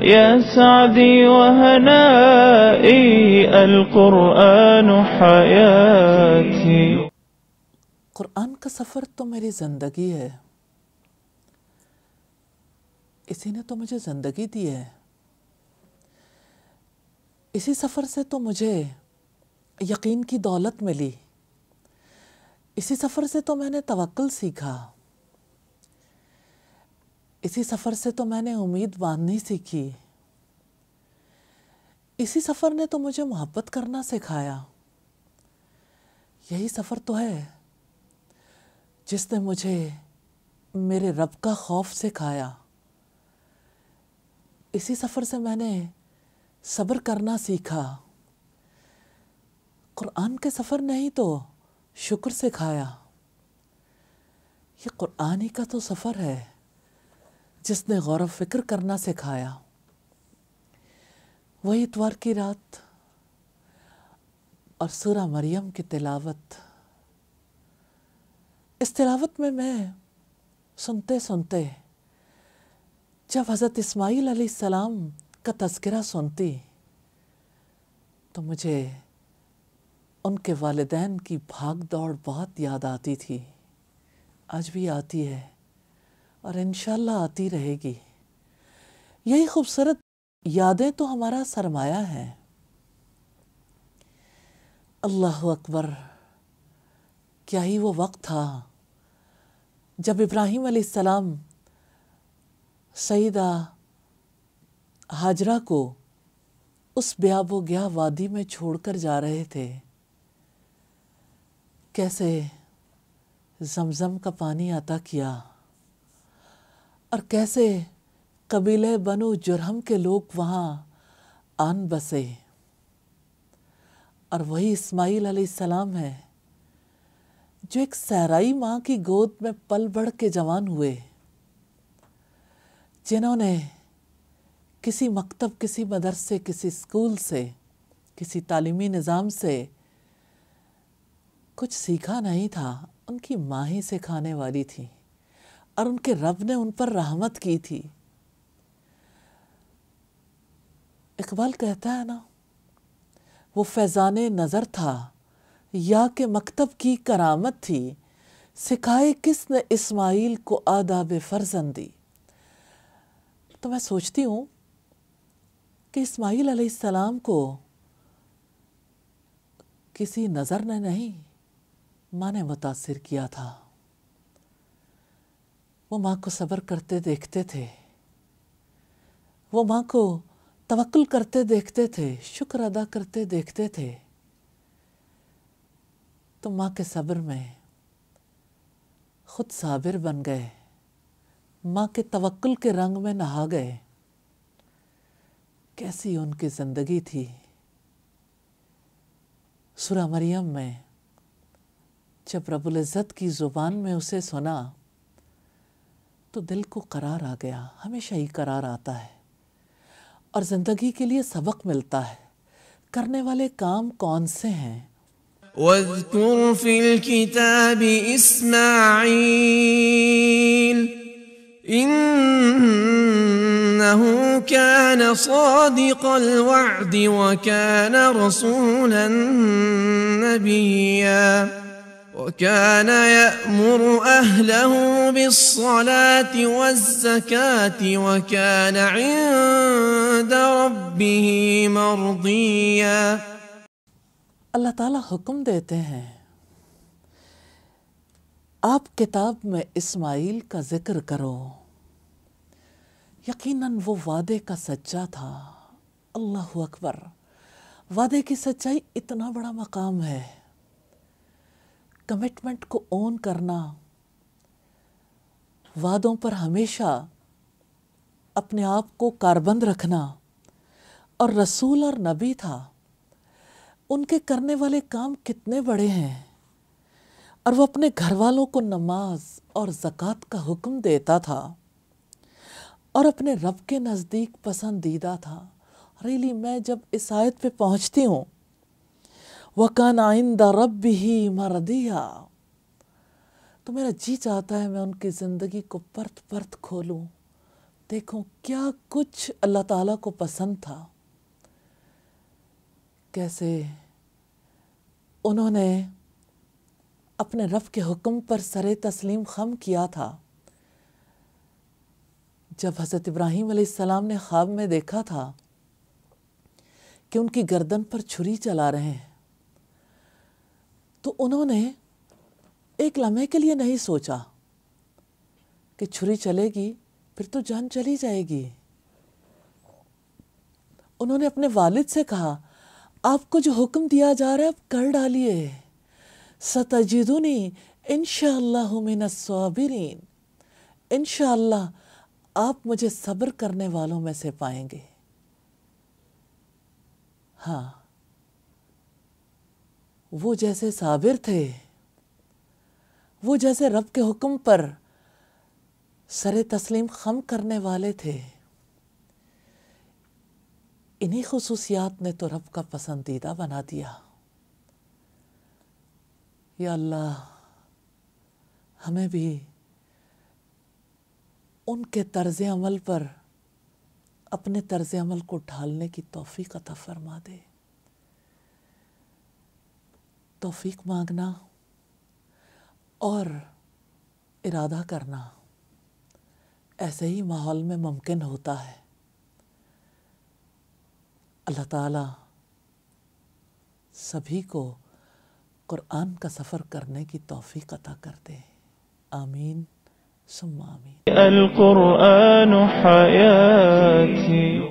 يا سعدي وهنائي القرآن حياتي कुरान का सफ़र तो मेरी ज़िंदगी है इसी ने तो मुझे ज़िंदगी दी है इसी सफ़र से तो मुझे यकीन की दौलत मिली इसी सफ़र से तो मैंने तवक्ल सीखा इसी सफ़र से तो मैंने उम्मीद बांधनी सीखी इसी सफ़र ने तो मुझे मोहब्बत करना सिखाया यही सफ़र तो है जिसने मुझे मेरे रब का खौफ सिखाया इसी सफ़र से मैंने सब्र करना सीखा कुरान के सफ़र ने ही तो शुक्र सिखाया ये कुरानी का तो सफ़र है जिसने गौर फिक्र करना सिखाया वही इतवार की रात और सूरा मरियम की तिलावत इस तिलावत में मैं सुनते सुनते जब हज़रत अली सलाम का तस्करा सुनती तो मुझे उनके वालदेन की भाग दौड़ बहुत याद आती थी आज भी आती है और इन आती रहेगी यही खूबसूरत यादें तो हमारा सरमाया है अल्लाह अकबर क्या ही वो वक्त था जब इब्राहिम सलाम सईदा हाजरा को उस ब्याबो गया वादी में छोड़कर जा रहे थे कैसे जमज़म का पानी आता किया और कैसे कबीले बनो जुरहम के लोग वहाँ आन बसे और वही इस्माईल सलाम है जो एक सहराई माँ की गोद में पल बढ़ के जवान हुए जिन्होंने किसी मकतब किसी मदरसे किसी स्कूल से किसी तालीमी निज़ाम से कुछ सीखा नहीं था उनकी माँ ही सिखाने वाली थी और उनके रब ने उन पर रहमत की थी इकबाल कहता है ना वो फैज़ान नज़र था या के मकतब की करामत थी सिखाए किसने इस्माइल को आदाब फ़र्जंदी तो मैं सोचती हूँ कि इस्माइल अलैहिस्सलाम को किसी नज़र ने नहीं माँ ने मुतासर किया था वो माँ को सब्र करते देखते थे वो माँ को तवक्ल करते देखते थे शुक्र अदा करते देखते थे तो माँ के सब्र में खुद साबिर बन गए माँ के तवक्ल के रंग में नहा गए कैसी उनकी ज़िंदगी थी सुरा मरियम में जब रबुल इज़्ज़त की ज़ुबान में उसे सुना तो दिल को करार आ गया हमेशा ही करार आता है और ज़िंदगी के लिए सबक मिलता है करने वाले काम कौन से हैं واذكر في الكتاب إسماعيل إنه كان صادق الوعد وكان رسولا نبيا وكان يأمر أهله بالصلاة والزكاة وكان عند ربه مرضيا अल्लाह ताला हुक्म देते हैं आप किताब में इस्माइल का जिक्र करो यकीनन वो वादे का सच्चा था अल्लाह अकबर वादे की सच्चाई इतना बड़ा मकाम है कमिटमेंट को ओन करना वादों पर हमेशा अपने आप को कारबंद रखना और रसूल और नबी था उनके करने वाले काम कितने बड़े हैं और वो अपने घर वालों को नमाज और ज़क़़त का हुक्म देता था और अपने रब के नज़दीक पसंदीदा था रियली मैं जब इस आयत पे पहुँचती हूँ वकान आइंदा रब ही दिया तो मेरा जी चाहता है मैं उनकी ज़िंदगी को परत परत खोलूं देखूं क्या कुछ अल्लाह ताला को पसंद था कैसे उन्होंने अपने रब के हुक्म पर सरे तस्लीम खम किया था जब हज़रत इब्राहिम सलाम ने ख्वाब में देखा था कि उनकी गर्दन पर छुरी चला रहे हैं तो उन्होंने एक लम्हे के लिए नहीं सोचा कि छुरी चलेगी फिर तो जान चली जाएगी उन्होंने अपने वालिद से कहा आपको जो हुक्म दिया जा रहा है आप कर डालिए सतजिदुनी इन शुमिन स्वाबिरीन इन आप मुझे सब्र करने वालों में से पाएंगे हाँ वो जैसे साबिर थे वो जैसे रब के हुक्म पर सर तस्लीम खम करने वाले थे इन्हीं खसूसियात ने तो रब का पसंदीदा बना दिया या अल्लाह हमें भी उनके तर्ज़ अमल पर अपने तर्ज़ अमल को ढालने की तोफ़ी अता फरमा दे तौफीक मांगना और इरादा करना ऐसे ही माहौल में मुमकिन होता है अल्लाह ताला सभी को कुरान का सफ़र करने की तौफीक अता करते आमीन सुम आमीन